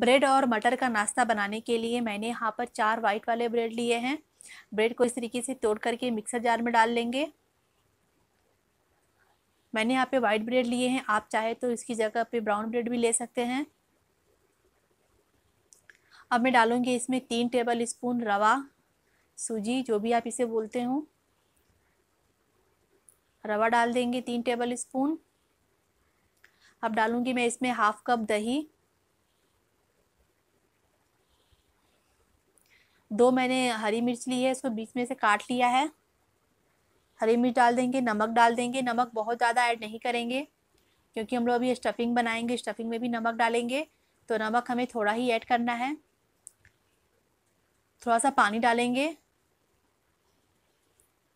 bread और मटर का नाश्ता बनाने के लिए मैंने यहाँ पर चार वाइट वाले ब्रेड लिए हैं ब्रेड को इस तरीके से तोड़ करके मिक्सर जार में डाल लेंगे मैंने यहाँ पे वाइट ब्रेड लिए हैं आप चाहे तो इसकी जगह पे ब्राउन ब्रेड भी ले सकते हैं अब मैं डालूँगी इसमें तीन टेबल स्पून रवा सूजी जो भी आप इसे बोलते हो रवा डाल देंगे तीन टेबल स्पून अब डालूँगी मैं इसमें हाफ कप दही दो मैंने हरी मिर्च ली है इसको बीच में से काट लिया है हरी मिर्च डाल देंगे नमक डाल देंगे नमक बहुत ज़्यादा ऐड नहीं करेंगे क्योंकि हम लोग अभी स्टफिंग बनाएंगे स्टफिंग में भी नमक डालेंगे तो नमक हमें थोड़ा ही ऐड करना है थोड़ा सा पानी डालेंगे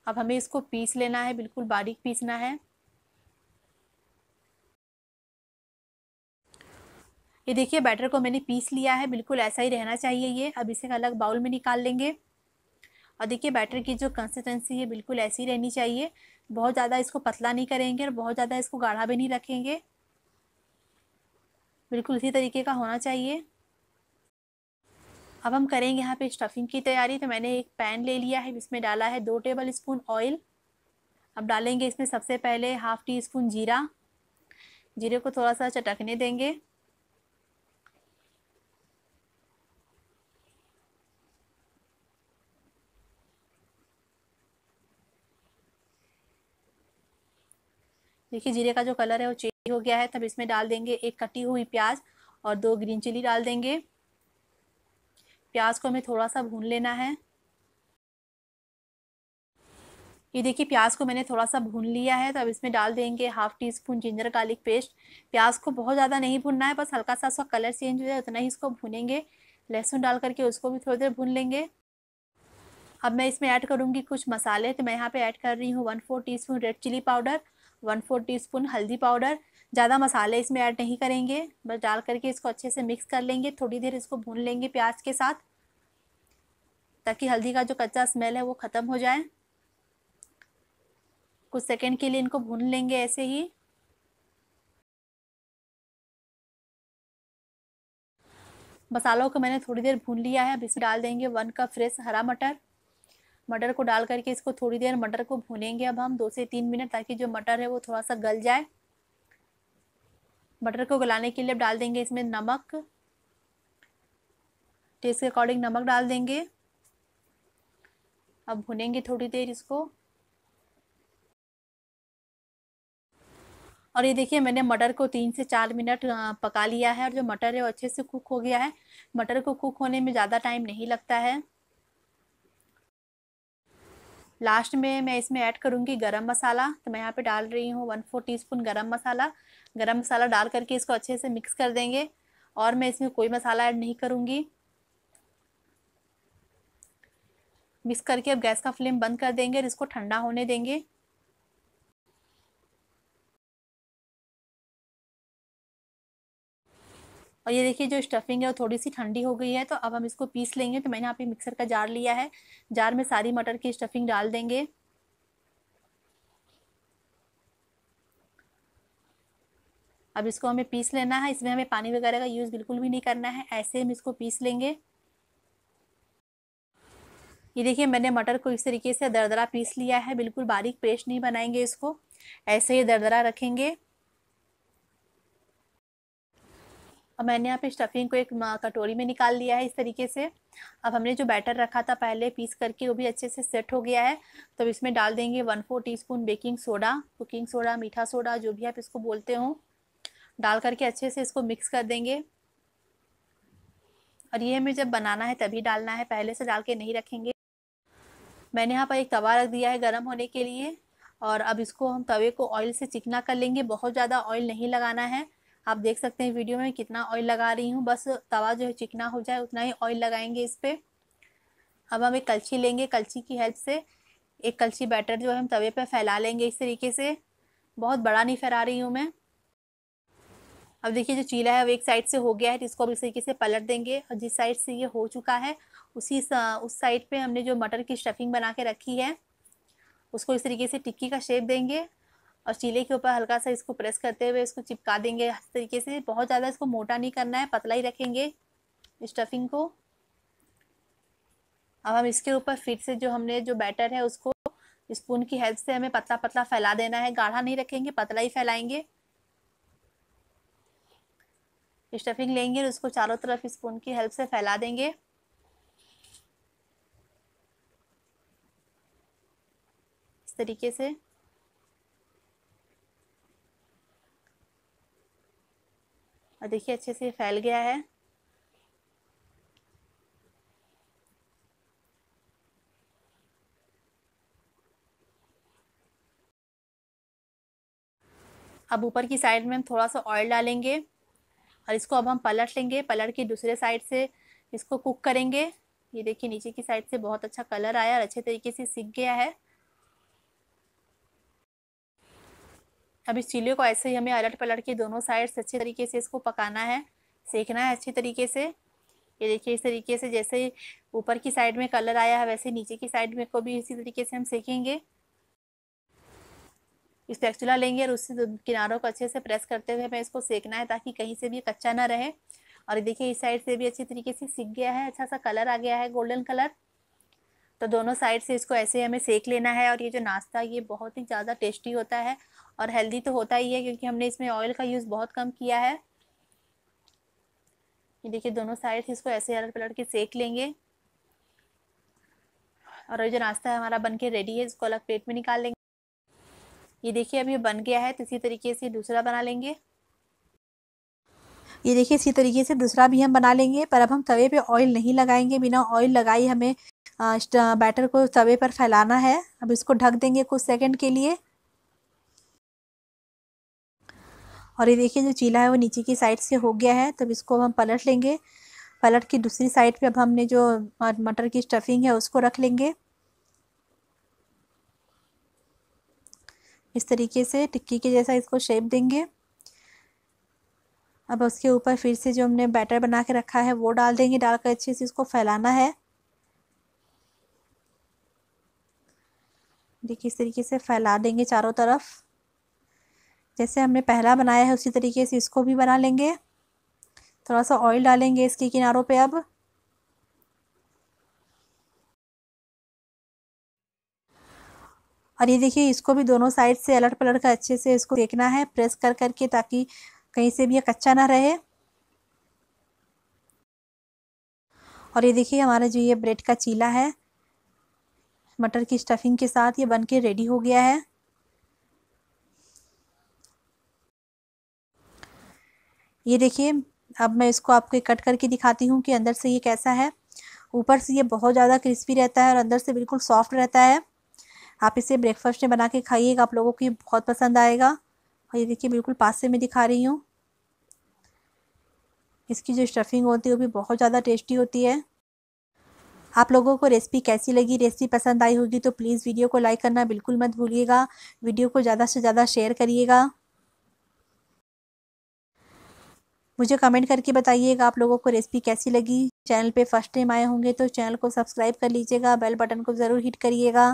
अब हमें इसको पीस लेना है बिल्कुल बारीक पीसना है ये देखिए बैटर को मैंने पीस लिया है बिल्कुल ऐसा ही रहना चाहिए ये अब इसे अलग बाउल में निकाल लेंगे और देखिए बैटर की जो कंसिस्टेंसी है बिल्कुल ऐसी रहनी चाहिए बहुत ज़्यादा इसको पतला नहीं करेंगे और बहुत ज़्यादा इसको गाढ़ा भी नहीं रखेंगे बिल्कुल इसी तरीके का होना चाहिए अब हम करेंगे यहाँ पे स्टफिंग की तैयारी तो मैंने एक पैन ले लिया है जिसमें डाला है दो टेबल स्पून ऑयल अब डालेंगे इसमें सबसे पहले हाफ़ टी स्पून जीरा जीरे को थोड़ा सा चटकने देंगे देखिए जीरे का जो कलर है वो चेंज हो गया है तब इसमें डाल देंगे एक कटी हुई प्याज और दो ग्रीन चिली डाल देंगे प्याज को हमें थोड़ा सा भून लेना है ये देखिए प्याज को मैंने थोड़ा सा भून लिया है तो अब इसमें डाल देंगे half teaspoon ginger garlic paste प्याज को बहुत ज़्यादा नहीं भूनना है बस हल्का सा उसका कलर चेंज हो जाए उतना ही इसको भूनेंगे लहसुन डाल करके उसको भी थोड़ी देर भून लेंगे अब मैं इसमें ऐड करूँगी कुछ मसाले तो मैं यहाँ पे ऐड कर रही हूँ one four teaspoon red chilli powder one four teaspoon हल्दी पाउडर ज़्यादा मसाले इसमें ऐड नहीं करेंगे बस डाल करके इसको अच्छे से मिक्स कर लेंगे थोड़ी देर इसको भून लेंगे प्याज के साथ ताकि हल्दी का जो कच्चा स्मेल है वो ख़त्म हो जाए कुछ सेकेंड के लिए इनको भून लेंगे ऐसे ही मसालों को मैंने थोड़ी देर भून लिया है अब इसमें डाल देंगे वन कप फ्रेश हरा मटर मटर को डाल करके इसको थोड़ी देर मटर को भूनेंगे अब हम दो से तीन मिनट ताकि जो मटर है वो थोड़ा सा गल जाए मटर को गलाने के लिए अब डाल देंगे इसमें नमक टेस्ट के अकॉर्डिंग नमक डाल देंगे अब भुनेंगे थोड़ी देर इसको और ये देखिए मैंने मटर को तीन से चार मिनट पका लिया है और जो मटर है वो अच्छे से कुक हो गया है मटर को कुक होने में ज़्यादा टाइम नहीं लगता है लास्ट में मैं इसमें ऐड करूँगी गरम मसाला तो मैं यहाँ पे डाल रही हूँ वन फोर टी स्पून गर्म मसाला गरम मसाला डाल करके इसको अच्छे से मिक्स कर देंगे और मैं इसमें कोई मसाला ऐड नहीं करूँगी मिक्स करके अब गैस का फ्लेम बंद कर देंगे और इसको ठंडा होने देंगे और ये देखिए जो स्टफिंग है वो थोड़ी सी ठंडी हो गई है तो अब हम इसको पीस लेंगे तो मैंने यहाँ पे मिक्सर का जार लिया है जार में सारी मटर की स्टफिंग डाल देंगे अब इसको हमें पीस लेना है इसमें हमें पानी वगैरह का यूज़ बिल्कुल भी नहीं करना है ऐसे हम इसको पीस लेंगे ये देखिए मैंने मटर को इस तरीके से दरदरा पीस लिया है बिल्कुल बारीक पेस्ट नहीं बनाएंगे इसको ऐसे ही दरदरा रखेंगे अब मैंने यहाँ पे स्टफिंग को एक कटोरी में निकाल लिया है इस तरीके से अब हमने जो बैटर रखा था पहले पीस करके वो भी अच्छे से सेट हो गया है तो इसमें डाल देंगे one four tea baking soda cooking soda मीठा सोडा जो भी आप इसको बोलते हो डाल करके अच्छे से इसको मिक्स कर देंगे और ये हमें जब बनाना है तभी डालना है पहले से डाल के नहीं रखेंगे मैंने यहाँ पर एक तवा रख दिया है गर्म होने के लिए और अब इसको हम तवे को ऑयल से चिकना कर लेंगे बहुत ज़्यादा ऑयल नहीं लगाना है आप देख सकते हैं वीडियो में कितना ऑयल लगा रही हूँ बस तवा जो है चिकना हो जाए उतना ही ऑयल लगाएंगे इस पर अब हम एक कलछी लेंगे कलछी की हेल्प से एक कलछी बैटर जो है हम तवे पर फैला लेंगे इस तरीके से बहुत बड़ा नहीं फैला रही हूँ मैं अब देखिए जो चीला है वो एक साइड से हो गया है तो इसको अब इस तरीके से पलट देंगे और जिस साइड से ये हो चुका है उसी सा, उस साइड पे हमने जो मटर की स्टफिंग बना के रखी है उसको इस तरीके से टिक्की का शेप देंगे और चीले के ऊपर हल्का सा इसको प्रेस करते हुए इसको चिपका देंगे इस तरीके से बहुत ज़्यादा इसको मोटा नहीं करना है पतला ही रखेंगे स्टफिंग को अब हम इसके ऊपर फिर से जो हमने जो बैटर है उसको स्पून की हेल्प से हमें पतला पतला फैला देना है गाढ़ा नहीं रखेंगे पतला ही फैलाएंगे स्टफिंग लेंगे और उसको चारों तरफ स्पून की हेल्प से फैला देंगे इस तरीके से और देखिए अच्छे से फैल गया है अब ऊपर की साइड में हम थोड़ा सा ऑयल डालेंगे और इसको अब हम पलट लेंगे पलट के दूसरे साइड से इसको कुक करेंगे ये देखिए नीचे की साइड से बहुत अच्छा कलर आया और अच्छे तरीके से सीख गया है अब इस चीले को ऐसे ही हमें अलट पलट के दोनों साइड से अच्छे तरीके से इसको पकाना है सेकना है अच्छी तरीके से ये देखिए इस तरीके से जैसे ऊपर की साइड में कलर आया है वैसे नीचे की साइड में को भी इसी तरीके से हम सेकेंगे इस स्पैक्चुला लेंगे और उससे किनारों को अच्छे से प्रेस करते हुए हमें इसको सेकना है ताकि कहीं से भी कच्चा ना रहे और देखिए इस साइड से भी अच्छी तरीके से सीख गया है अच्छा सा कलर आ गया है गोल्डन कलर तो दोनों साइड से इसको ऐसे हमें सेक लेना है और ये जो नाश्ता ये बहुत ही ज़्यादा टेस्टी होता है और हेल्दी तो होता ही है क्योंकि हमने इसमें ऑयल का यूज़ बहुत कम किया है ये देखिए दोनों साइड इसको ऐसे अलट पलट के सेक लेंगे और जो नाश्ता है हमारा बन के रेडी है इसको अलग प्लेट में निकाल लेंगे ये देखिए अभी बन गया है तो इसी तरीके से दूसरा बना लेंगे ये देखिए इसी तरीके से दूसरा भी हम बना लेंगे पर अब हम तवे पे ऑयल नहीं लगाएंगे बिना ऑयल लगाई हमें बैटर को तवे पर फैलाना है अब इसको ढक देंगे कुछ सेकंड के लिए और ये देखिए जो चीला है वो नीचे की साइड से हो गया है तब इसको हम पलट लेंगे पलट की दूसरी साइड पे अब हमने जो मटर की स्टफिंग है उसको रख लेंगे इस तरीके से टिक्की के जैसा इसको शेप देंगे अब उसके ऊपर फिर से जो हमने बैटर बना के रखा है वो डाल देंगे डालकर अच्छे से इसको फैलाना है देखिए इस तरीके से फैला देंगे चारों तरफ जैसे हमने पहला बनाया है उसी तरीके से इसको भी बना लेंगे थोड़ा सा ऑयल डालेंगे इसके किनारों पे अब और ये देखिए इसको भी दोनों साइड से अलट पलट कर अच्छे से इसको देखना है प्रेस कर करके ताकि कहीं से भी ये कच्चा ना रहे और ये देखिए हमारा जो ये ब्रेड का चीला है मटर की स्टफिंग के साथ ये बन के रेडी हो गया है ये देखिए अब मैं इसको आपके कट करके दिखाती हूँ कि अंदर से ये कैसा है ऊपर से ये बहुत ज़्यादा क्रिस्पी रहता है और अंदर से बिल्कुल सॉफ्ट रहता है आप इसे ब्रेकफास्ट में बना के खाइएगा आप लोगों को ये बहुत पसंद आएगा और ये देखिए बिल्कुल पास से मैं दिखा रही हूँ इसकी जो स्टफिंग होती है वो भी बहुत ज़्यादा टेस्टी होती है आप लोगों को रेसिपी कैसी लगी रेसिपी पसंद आई होगी तो प्लीज़ वीडियो को लाइक करना बिल्कुल मत भूलिएगा वीडियो को ज़्यादा से ज़्यादा शेयर करिएगा मुझे कमेंट करके बताइएगा आप लोगों को रेसिपी कैसी लगी चैनल पे फर्स्ट टाइम आए होंगे तो चैनल को सब्सक्राइब कर लीजिएगा बेल बटन को ज़रूर हिट करिएगा